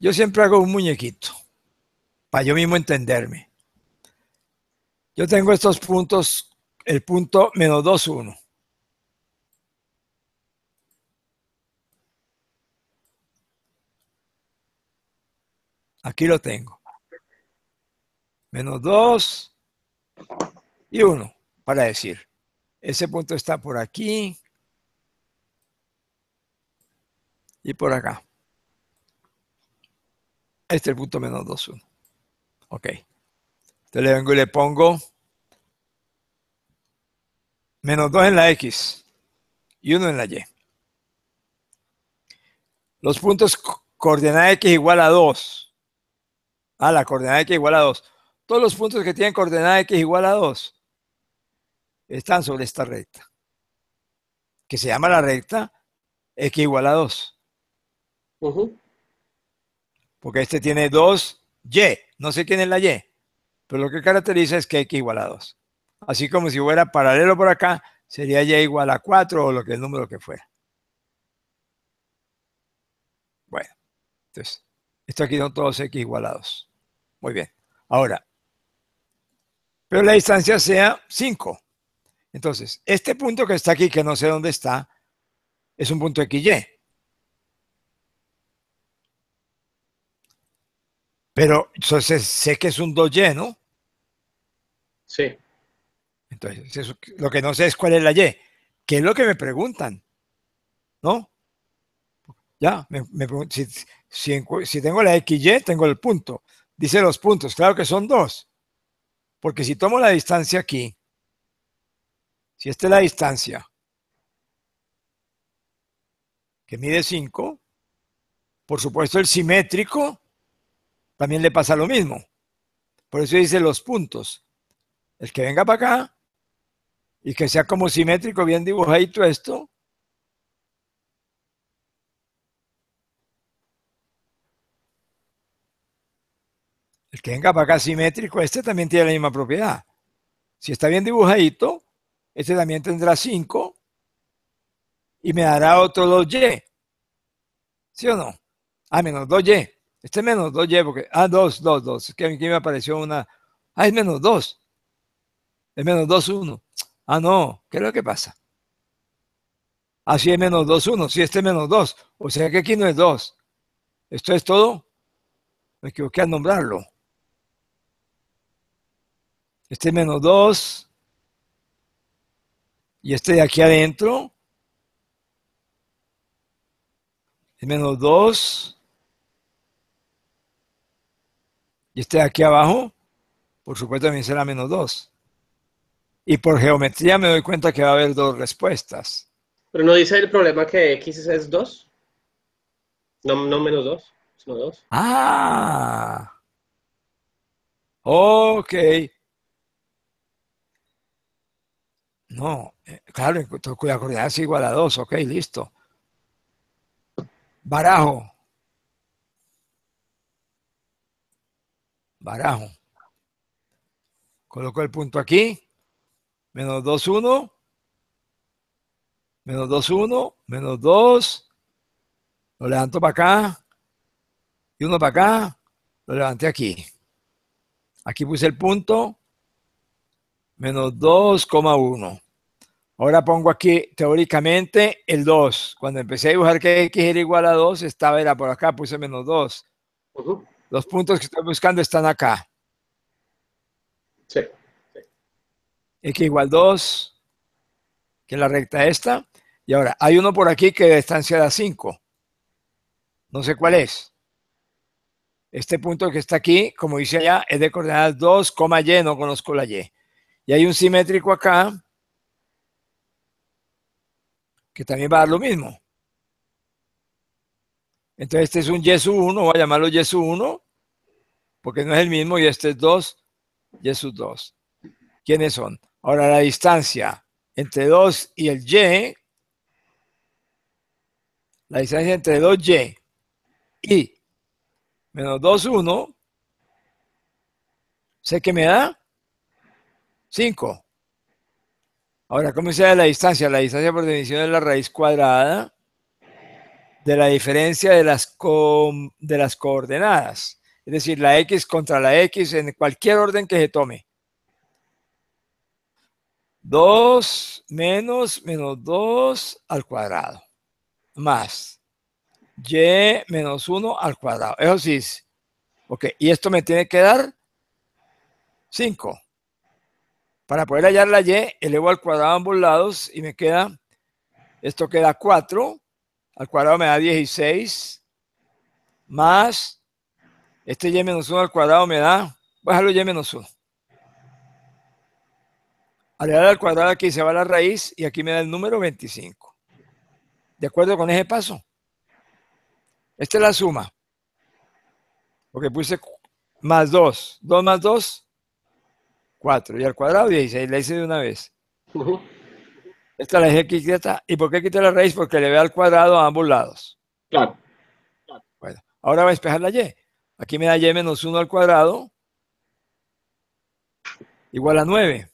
Yo siempre hago un muñequito para yo mismo entenderme. Yo tengo estos puntos, el punto menos 2, 1. Aquí lo tengo. Menos 2 y 1, para decir. Ese punto está por aquí y por acá. Este es el punto menos 2, 1. Ok. Entonces le vengo y le pongo menos 2 en la X y 1 en la Y. Los puntos coordenada X igual a 2. Ah, la coordenada X igual a 2. Todos los puntos que tienen coordenada X igual a 2 están sobre esta recta, que se llama la recta X igual a 2 porque este tiene 2y. No sé quién es la y, pero lo que caracteriza es que x igual a 2. Así como si fuera paralelo por acá, sería y igual a 4 o lo que el número que fuera. Bueno, entonces, esto aquí son todos x 2. Muy bien. Ahora, pero la distancia sea 5. Entonces, este punto que está aquí, que no sé dónde está, es un punto XY. Pero entonces sé que es un 2y, ¿no? Sí. Entonces, lo que no sé es cuál es la Y, ¿Qué es lo que me preguntan, ¿no? Ya, si, si, tengo la XY, tengo el punto. Dice los puntos, claro que son dos. Porque si tomo la distancia aquí, si esta es la distancia, que mide 5, por supuesto el simétrico también le pasa lo mismo. Por eso dice los puntos. El que venga para acá y que sea como simétrico, bien dibujadito esto. El que venga para acá simétrico, este también tiene la misma propiedad. Si está bien dibujadito, este también tendrá 5 y me dará otro 2y. ¿Sí o no? A menos 2y. Este menos 2 llevo porque. Ah, 2, 2, 2. Es que aquí me apareció una. Ah, es menos 2. Es menos 2, 1. Ah, no. ¿Qué es lo que pasa? Así ah, es menos 2, 1. Si sí, este menos 2. O sea que aquí no es 2. Esto es todo. Me equivoqué al nombrarlo. Este menos 2. Y este de aquí adentro. Es menos 2. Y este de aquí abajo, por supuesto, me será menos 2. Y por geometría me doy cuenta que va a haber dos respuestas. Pero no dice el problema que X es 2. No, no menos 2, sino 2. Ah. Ok. No, eh, claro, cuya coordenada es igual a 2, ok, listo. Barajo. Barajo. Colocó el punto aquí. Menos 2, 1. Menos 2, 1. Menos 2. Lo levanto para acá. Y uno para acá. Lo levanté aquí. Aquí puse el punto. Menos 2,1. Ahora pongo aquí teóricamente el 2. Cuando empecé a dibujar que x era igual a 2, estaba era por acá, puse menos 2. Los puntos que estoy buscando están acá. Sí. X igual 2, que es la recta esta. Y ahora, hay uno por aquí que distancia da 5. No sé cuál es. Este punto que está aquí, como dice allá, es de coordenadas 2, Y, no conozco la Y. Y hay un simétrico acá que también va a dar lo mismo. Entonces este es un sub 1, voy a llamarlo Yesu 1, porque no es el mismo, y este es 2, sub 2. ¿Quiénes son? Ahora la distancia entre 2 y el Y, la distancia entre 2Y y menos 2, 1, sé que me da 5. Ahora, ¿cómo se da la distancia? La distancia por definición de la raíz cuadrada de la diferencia de las, de las coordenadas, es decir, la X contra la X en cualquier orden que se tome. 2 menos menos 2 al cuadrado, más y menos 1 al cuadrado. Eso sí Ok, y esto me tiene que dar 5. Para poder hallar la y, elevo al cuadrado ambos lados y me queda, esto queda 4 al cuadrado me da 16, más este y menos 1 al cuadrado me da, voy a dejarlo y menos 1. Al dar al cuadrado aquí se va la raíz y aquí me da el número 25. ¿De acuerdo con ese paso? Esta es la suma. Porque puse más 2. 2 más 2, 4. Y al cuadrado 16. La hice de una vez. Esta la x ¿Y por qué quité la raíz? Porque le ve al cuadrado a ambos lados. Claro. Bueno, ahora voy a despejar la y. Aquí me da y menos 1 al cuadrado igual a 9.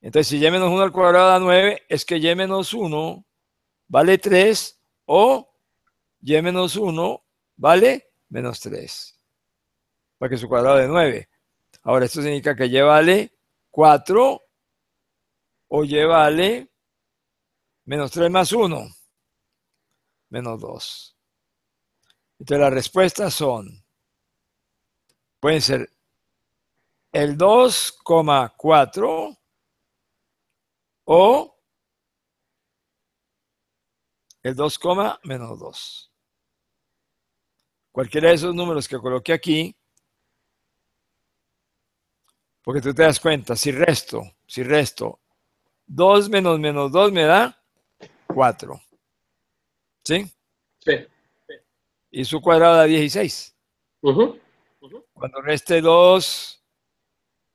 Entonces, si y menos 1 al cuadrado da 9, es que y menos 1 vale 3 o y menos 1 vale menos 3. Porque es su cuadrado de 9. Ahora, esto significa que y vale 4 Oye, vale, menos 3 más 1, menos 2. Entonces las respuestas son, pueden ser el 2,4 o el 2, menos 2. Cualquiera de esos números que coloque aquí, porque tú te das cuenta, si resto, si resto 2 menos menos 2 me da 4. ¿Sí? Sí. Y su cuadrado da 16. Cuando reste 2,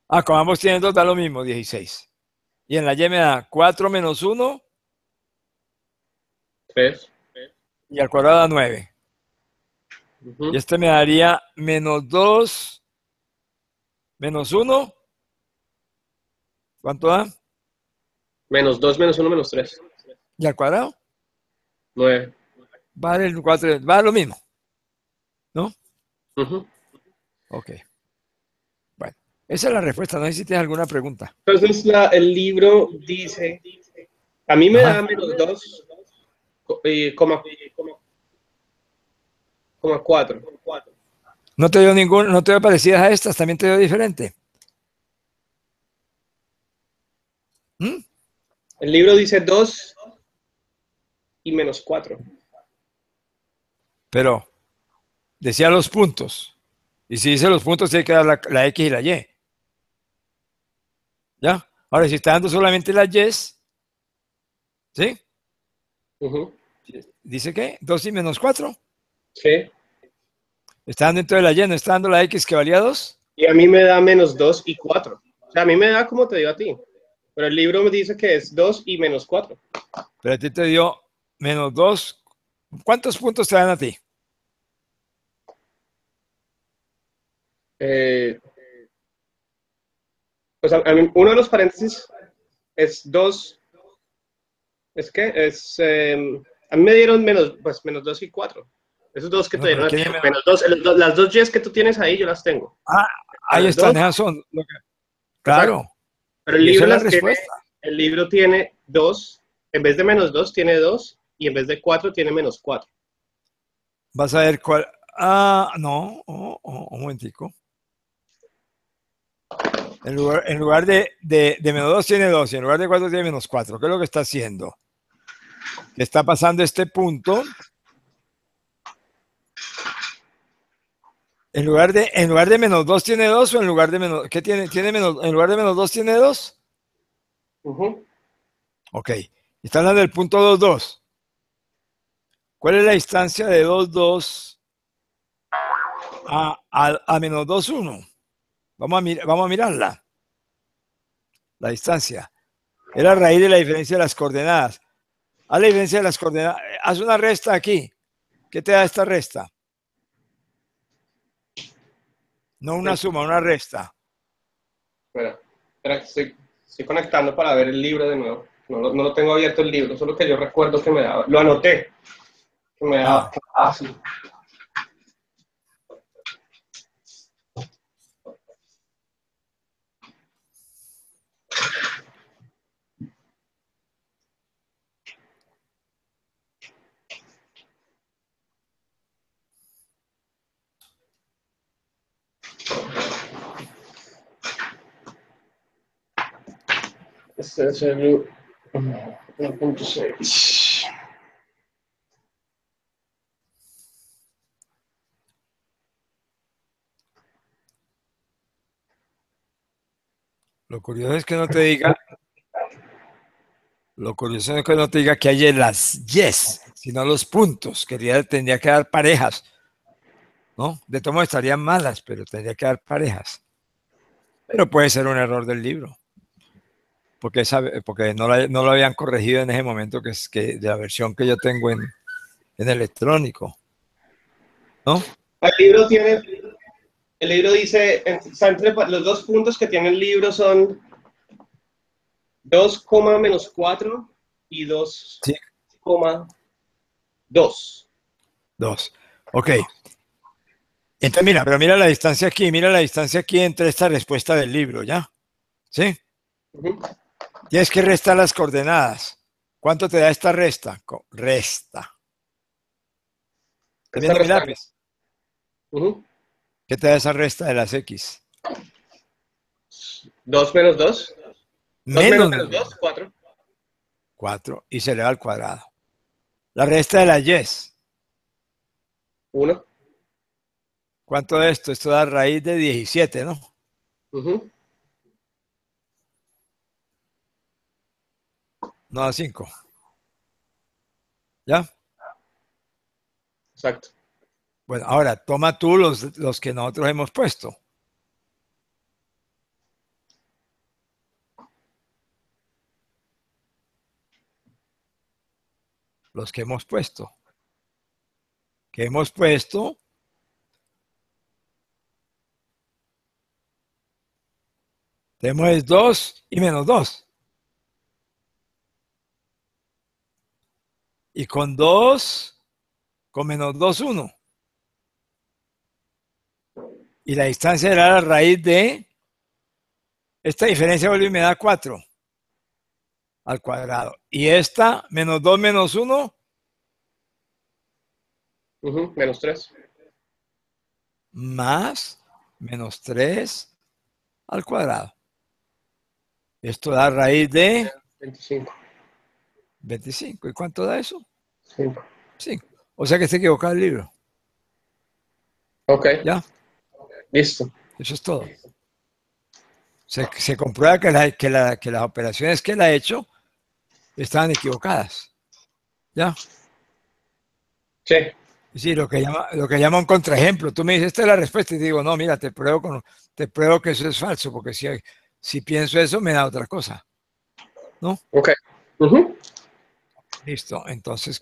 ah, como ambos tienen 2, da lo mismo, 16. Y en la Y me da 4 menos 1, 3. Y al cuadrado da 9. Y este me daría menos 2, menos 1. ¿Cuánto da? Menos 2 menos 1 menos 3. ¿Y al cuadrado? 9. Vale, 4, lo mismo. ¿No? Ok. Bueno, esa es la respuesta. No sé si tienes alguna pregunta. Entonces, el libro dice: A mí me da menos 2, y eh, coma, coma 4. No te dio ninguna, no te dio parecidas a estas, también te veo diferente. ¿Mm? El libro dice 2 y menos 4. Pero decía los puntos. Y si dice los puntos, tiene que dar la, X y la Y. ¿Ya? Ahora, si está dando solamente las Y, ¿sí? ¿Dice qué? 2 y menos 4. Sí. Está dando entonces la Y, no está dando la X que valía 2. Y a mí me da menos 2 y 4. O sea, a mí me da como te digo a ti. Pero el libro me dice que es 2 y menos 4. Pero a ti te dio menos 2. ¿Cuántos puntos te dan a ti? Eh, pues uno de los paréntesis es 2. Es que es. Eh, a mí me dieron menos, pues, 2 y 4. Esos dos que te dieron a menos, menos dos, las dos yes que tú tienes ahí, yo las tengo. Ah, ahí están, esas Claro el libro, la tiene, el libro tiene dos, en vez de menos 2 tiene 2 y en vez de 4 tiene menos 4 Vas a ver cuál. Ah, no, oh, oh, un momentico. En lugar, de, de, de, menos 2 tiene 2 y en lugar de 4 tiene menos 4. ¿Qué es lo que está haciendo? Está pasando este punto En lugar de, menos 2 tiene 2 o en lugar de menos, ¿qué tiene? en lugar de menos 2 tiene 2? Ok. Está hablando del punto 2, 2. ¿Cuál es la distancia de 2, 2 a, menos 2, 1? Vamos a, vamos a mirarla. La distancia. Era raíz de la diferencia de las coordenadas. Haz la diferencia de las coordenadas. Eh, haz una resta aquí. ¿Qué te da esta resta? No una suma, una resta. Espera, estoy, estoy, conectando para ver el libro de nuevo. No, lo tengo abierto el libro, solo que yo recuerdo que me daba. Lo anoté. Que me daba. Ah. Este lo curioso es que no te diga, lo curioso es que no te diga que hay las yes, sino los puntos. Quería, tendría que dar parejas, ¿no? De todo modo estarían malas, pero tendría que dar parejas. Pero puede ser un error del libro porque, porque no, lo habían corregido en ese momento, que es que de la versión que yo tengo en, electrónico. ¿No? El libro tiene, el libro dice, entre, los dos puntos que tiene el libro son 2, menos 4 y 2, 2. 2. Ok. Entonces, mira, pero mira la distancia aquí, mira la distancia aquí entre esta respuesta del libro, ¿ya? ¿Sí? Tienes que restar las coordenadas. ¿Cuánto te da esta resta? Resta. ¿Qué te da esa resta de las X? 2 menos 2. Menos 2, 4. 4 y se le eleva al cuadrado. La resta de las Y? 1. ¿Cuánto de esto? Esto da raíz de 17, ¿no? Uh No, a 5. ¿Ya? Exacto. Bueno, ahora toma tú los, que nosotros hemos puesto. Los que hemos puesto. Que hemos puesto Tenemos dos y menos dos. Y con 2, con menos 2, 1. Y la distancia era la raíz de... Esta diferencia de volumen me da 4 al cuadrado. Y esta, menos 2 menos 1. menos 3. Más menos 3 al cuadrado. Esto da raíz de... 25. 25. ¿Y cuánto da eso? 5. O sea que está equivocado el libro. Ok. ¿Ya? Listo. Eso es todo. Se, comprueba que, que, que, las operaciones que él ha hecho estaban equivocadas. ¿Ya? Sí. Sí, lo que llama, lo que llama un contraejemplo. Tú me dices, esta es la respuesta, y digo, no, mira, te pruebo, con, te pruebo que eso es falso, porque si, si pienso eso, me da otra cosa. ¿No? Ok. Listo, entonces